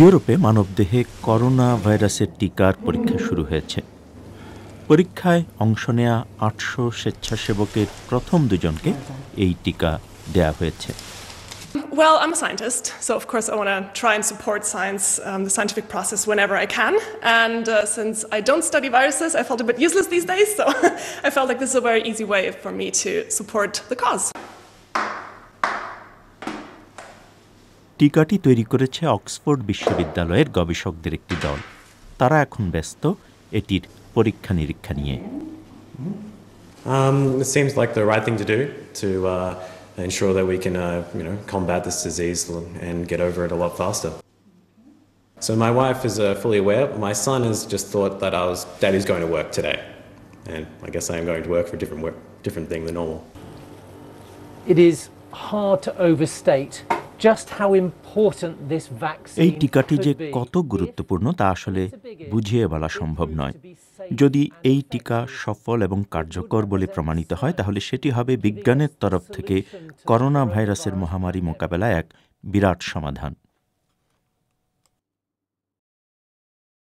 ইউরোপে মানবদেহে করোনা ভাইরাসের টিকার পরীক্ষা শুরু হয়েছে পরীক্ষায় অংশ নেয়া আটশো স্বেচ্ছাসেবকের প্রথম দুজনকে এই টিকা দেয়া হয়েছে Well, I'm a scientist, so of course I want to try and support science, um, the scientific process, whenever I can. And uh, since I don't study viruses, I felt a bit useless these days, so I felt like this is a very easy way for me to support the cause. টিকাটি তৈরি করেছে Oxford বিশ্ববিদ্যালয়ের গবেষকদের একটি দল তারা এখন ব্যস্ত এটির পরীক্ষা নিরীক্ষা নিয়ে Um, it seems like the right thing to do to uh, ensure that we can, uh, you know, combat this disease and get over it a lot faster. So my wife is uh, fully aware. My son has just thought that I was, Daddy's going to work today, and I guess I am going to work for a different work, different thing than normal. It is hard to overstate এই টিকাটি যে কত গুরুত্বপূর্ণ তা আসলে বুঝিয়ে বলা সম্ভব নয় যদি এই টিকা সফল এবং কার্যকর বলে প্রমাণিত হয় তাহলে সেটি হবে বিজ্ঞানের তরফ থেকে করোনা ভাইরাসের মহামারী মোকাবেলায় এক বিরাট সমাধান